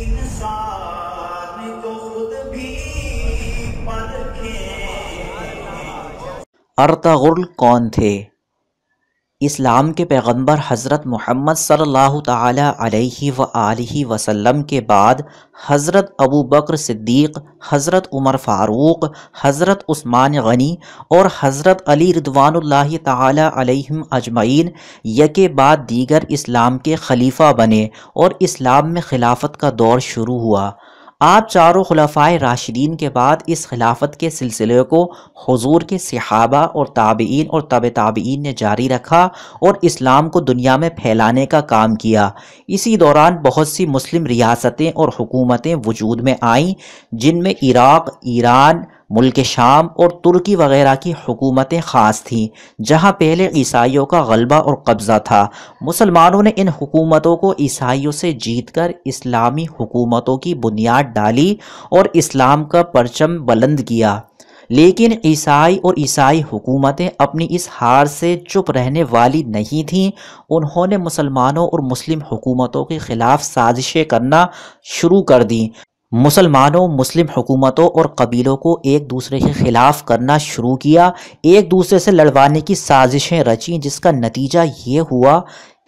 इंसान को खुद भी अर्तागुल कौन थे इस्लाम के पैगंबर हज़रत मोहम्मद सल्लल्लाहु ताला अलैहि व आलिहि वसल्लम के बाद हज़रत अबू बकर सिद्दीक़ हज़रत उमर फ़ारूक हज़रत उस्मान गनी और हज़रत अली रिदवानुल्लाह ताला अलैहिम अजमैन यके बाद दीगर इस्लाम के खलीफा बने और इस्लाम में खिलाफत का दौर शुरू हुआ आप चारों खलफाय राशिदीन के बाद इस खिलाफत के सिलसिले को हजूर के सिहाबा और ताबीन और तब ताबीन ने जारी रखा और इस्लाम को दुनिया में फैलाने का काम किया इसी दौरान बहुत सी मुस्लिम रियासतें और हुकूमतें वजूद में आईं जिनमें इराक़ ईरान मुल्क शाम और तुर्की वगैरह की हुकूमतें ख़ास थीं जहां पहले ईसाइयों का गलबा और कब्ज़ा था मुसलमानों ने इन हुकूमतों को ईसाइयों से जीत कर इस्लामी हुकूमतों की बुनियाद डाली और इस्लाम का परचम बुलंद किया लेकिन ईसाई और ईसाई हुकूमतें अपनी इस हार से चुप रहने वाली नहीं थीं उन्होंने मुसलमानों और मुस्लिम हुकूमतों के ख़िलाफ़ साजिशें करना शुरू कर दी मुसलमानों मुस्लिम हुकूमतों और कबीलों को एक दूसरे के ख़िलाफ़ करना शुरू किया एक दूसरे से लड़वाने की साजिशें रची जिसका नतीजा ये हुआ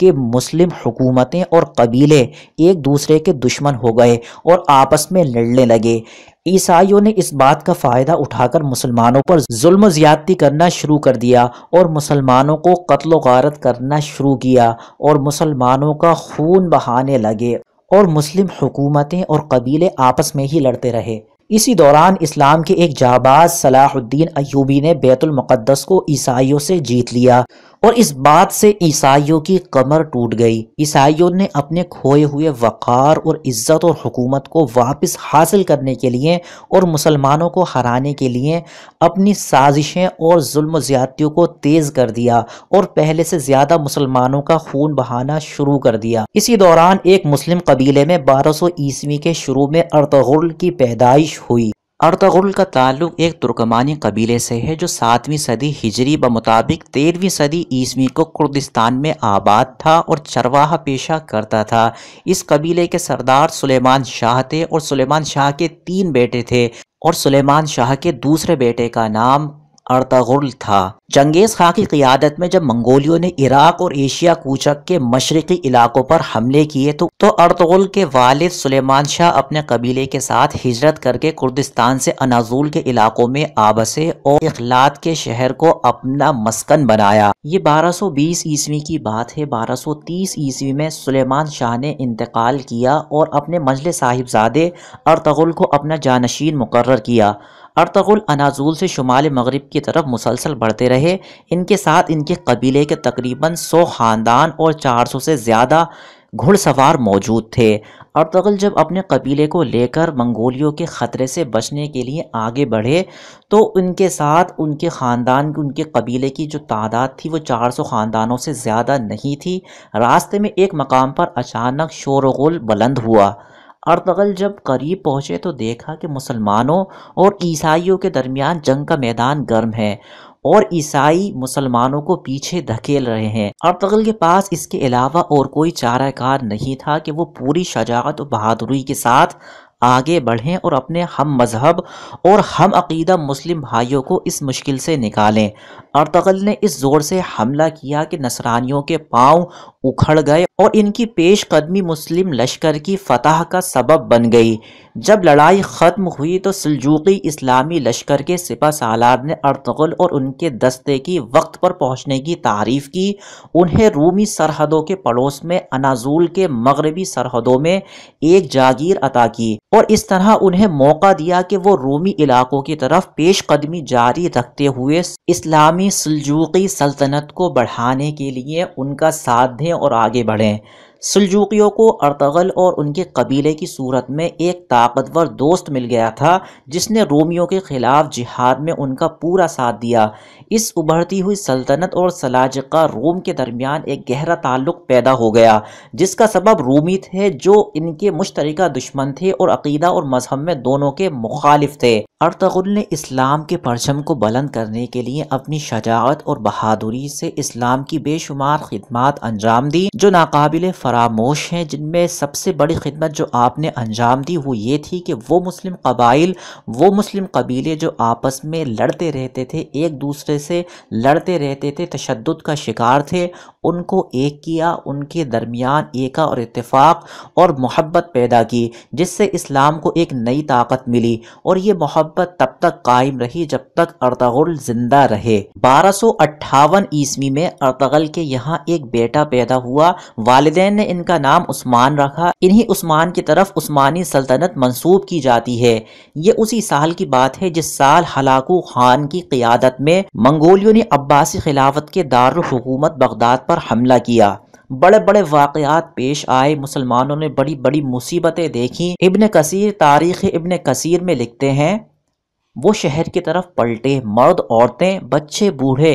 कि मुस्लिम हुकूमतें और कबीले एक दूसरे के दुश्मन हो गए और आपस में लड़ने लगे ईसाइयों ने इस बात का फ़ायदा उठाकर मुसलमानों पर जुल्म ज़्यादती करना शुरू कर दिया और मुसलमानों को कत्ल गारत करना शुरू किया और मुसलमानों का खून बहाने लगे और मुस्लिम हुकूमतें और कबीले आपस में ही लड़ते रहे इसी दौरान इस्लाम के एक जाबाज सलाहुद्दीन अयूबी ने बैतुलमक़दस को ईसाइयों से जीत लिया और इस बात से ईसाइयों की कमर टूट गई ईसाइयों ने अपने खोए हुए वक़ार और इज़्ज़त और हुकूमत को वापस हासिल करने के लिए और मुसलमानों को हराने के लिए अपनी साजिशें और जुल्म ज़्यादतियों को तेज़ कर दिया और पहले से ज़्यादा मुसलमानों का खून बहाना शुरू कर दिया इसी दौरान एक मुस्लिम कबीले में बारह सौ ईस्वी के शुरू में अर्तगुल की पैदाइश पेश हुई अर्तगुल का ताल्लुक एक तुर्कमानी कबीले से है जो सातवीं सदी हिजरी ब मुताबिक तेरहवीं सदी ईस्वी को कुर्दिस्तान में आबाद था और चरवाहा पेशा करता था इस कबीले के सरदार सुलेमान शाह थे और सुलेमान शाह के तीन बेटे थे और सुलेमान शाह के दूसरे बेटे का नाम अर्तगुल था चंगेज़ खां की क्यादत में जब मंगोलियों ने इराक और एशिया कूचक के मशरक़ी इलाकों पर हमले किए तो, तो अर्तगुल के वालिद सुलेमान शाह अपने कबीले के साथ हिजरत करके कुर्दिस्तान से अनाजुल के इलाकों में आबसे और इखलात के शहर को अपना मस्कन बनाया ये 1220 ईस्वी की बात है 1230 ईस्वी में सुलेमान शाह ने इंतकाल किया और अपने मजल साहिबजादे अर्तगुल को अपना जानशीन मुकर किया अर्तगुल अनाजूल से शुमाल मगरब की तरफ मुसलसल बढ़ते रहे इनके साथ इनके कबीले के तकरीबन सौ ख़ानदान और चार सौ से ज़्यादा घुड़सवार मौजूद थे अर्तगल जब अपने कबीले को लेकर मंगोलियों के ख़तरे से बचने के लिए आगे बढ़े तो उनके साथ उनके ख़ानदान उनके कबीले की जो तादाद थी वो 400 ख़ानदानों से ज़्यादा नहीं थी रास्ते में एक मकाम पर अचानक शोरगुल बुलंद हुआ अर्तगल जब करीब पहुँचे तो देखा कि मुसलमानों और ईसाइयों के दरमियान जंग का मैदान गर्म है और ईसाई मुसलमानों को पीछे धकेल रहे हैं अर्तगल के पास इसके अलावा और कोई चाराकार नहीं था कि वो पूरी शजात और बहादुरी के साथ आगे बढ़ें और अपने हम मज़हब और हम अकीदा मुस्लिम भाइयों को इस मुश्किल से निकालें अर्तगल ने इस ज़ोर से हमला किया कि नसरानियों के पांव उखड़ गए और इनकी पेश कदमी मुस्लिम लश्कर की फतह का सबब बन गई जब लड़ाई ख़त्म हुई तो सलजूकी इस्लामी लश्कर के सिपा सालार ने अर्तगल और उनके दस्ते की वक्त पर पहुंचने की तारीफ़ की उन्हें रूमी सरहदों के पड़ोस में अनाजूल के मगरबी सरहदों में एक जागीर अता की और इस तरह उन्हें मौका दिया कि वो रोमी इलाकों की तरफ पेश कदमी जारी रखते हुए इस्लामी सलजूकी सल्तनत को बढ़ाने के लिए उनका साथ दें और आगे बढ़ें सुलजुकियों को अर्तगल और उनके कबीले की सूरत में एक ताकतवर दोस्त मिल गया था जिसने रोमियों के ख़िलाफ़ जिहाद में उनका पूरा साथ दिया इस उभरती हुई सल्तनत और सलाजका रोम के दरमियान एक गहरा ताल्लुक पैदा हो गया जिसका सबब रोमी थे जो इनके मुश्तर दुश्मन थे और अकीदा और मजहब में दोनों के मुखालिफ थे अर्तगुल ने इस्लाम के परचम को बुलंद करने के लिए अपनी शजात और बहादुरी से इस्लाम की बेशुमार खदमात अंजाम दी जो नाकबिल फ़र फरामोश हैं जिनमें सबसे बड़ी खिदमत जो आपने अंजाम दी वो ये थी कि वो मुस्लिम कबाइल वो मुस्लिम कबीले जो आपस में लड़ते रहते थे एक दूसरे से लड़ते रहते थे तशद का शिकार थे उनको एक किया उनके दरमियान एका और इतफ़ाक़ और मोहब्बत पैदा की जिससे इस्लाम को एक नई ताकत मिली और ये मोहब्बत तब तक कायम रही जब तक अरतगुल जिंदा रहे बारह सौ अट्ठावन ईस्वी में अर्तगल के यहाँ एक बेटा पैदा हुआ वालदे हुसैन ने इनका नाम उस्मान रखा इन्हीं उस्मान की तरफ उस्मानी सल्तनत मंसूब की जाती है ये उसी साल की बात है जिस साल हलाकू खान की क्यादत में मंगोलियों ने अब्बासी खिलाफत के दारकूमत बगदाद पर हमला किया बड़े बड़े वाक़ात पेश आए मुसलमानों ने बड़ी बड़ी मुसीबतें देखी इब्न कसीर तारीख़ इब्न कसीर में लिखते हैं वो शहर की तरफ पलटे मर्द औरतें बच्चे बूढ़े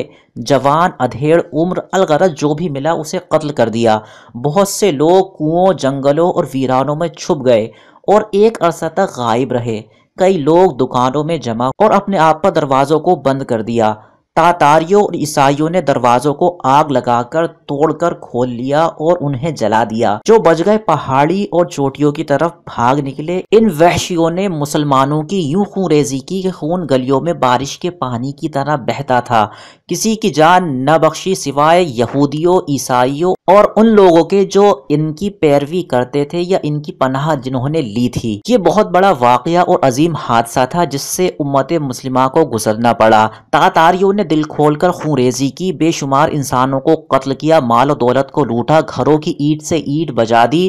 जवान अधेड़ उम्र अलगरज जो भी मिला उसे कत्ल कर दिया बहुत से लोग कुओं जंगलों और वीरानों में छुप गए और एक अरसा तक गायब रहे कई लोग दुकानों में जमा और अपने आप पर दरवाज़ों को बंद कर दिया तातारियों और ईसाइयों ने दरवाजों को आग लगाकर तोड़कर खोल लिया और उन्हें जला दिया जो बच गए पहाड़ी और चोटियों की तरफ भाग निकले इन वहशियों ने मुसलमानों की यूं खून रेजी की कि खून गलियों में बारिश के पानी की तरह बहता था किसी की जान न बख्शी सिवाय यहूदियों ईसाइयों और उन लोगों के जो इनकी पैरवी करते थे या इनकी पनाह जिन्होंने ली थी ये बहुत बड़ा वाकया और अजीम हादसा था जिससे उम्मत मुस्लिमा को गुजरना पड़ा तातारियों ने दिल खोलकर खूरेजी की बेशुमार इंसानों को कत्ल किया माल और दौलत को लूटा घरों की ईट से ईट बजा दी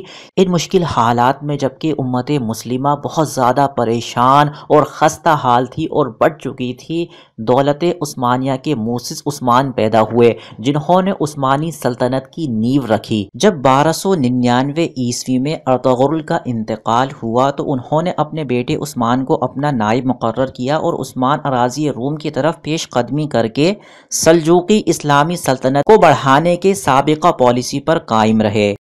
इन मुश्किल हालात में जबकि उम्मत मुस्लिमा बहुत ज़्यादा परेशान और खस्ता हाल थी और बढ़ चुकी थी दौलत उस्मानिया के मोसिस उस्मान पैदा हुए जिन्होंने उस्मानी सल्तनत की नींव रखी जब बारह सौ निन्यानवे ईस्वी में अर्तगरुल का इंतकाल हुआ तो उन्होंने अपने बेटे उस्मान को अपना नायब मुकर किया और उस्मान अराजी रूम की तरफ पेश कदमी कर करके सलजूकी इस्लामी सल्तनत को बढ़ाने के सबका पॉलिसी पर कायम रहे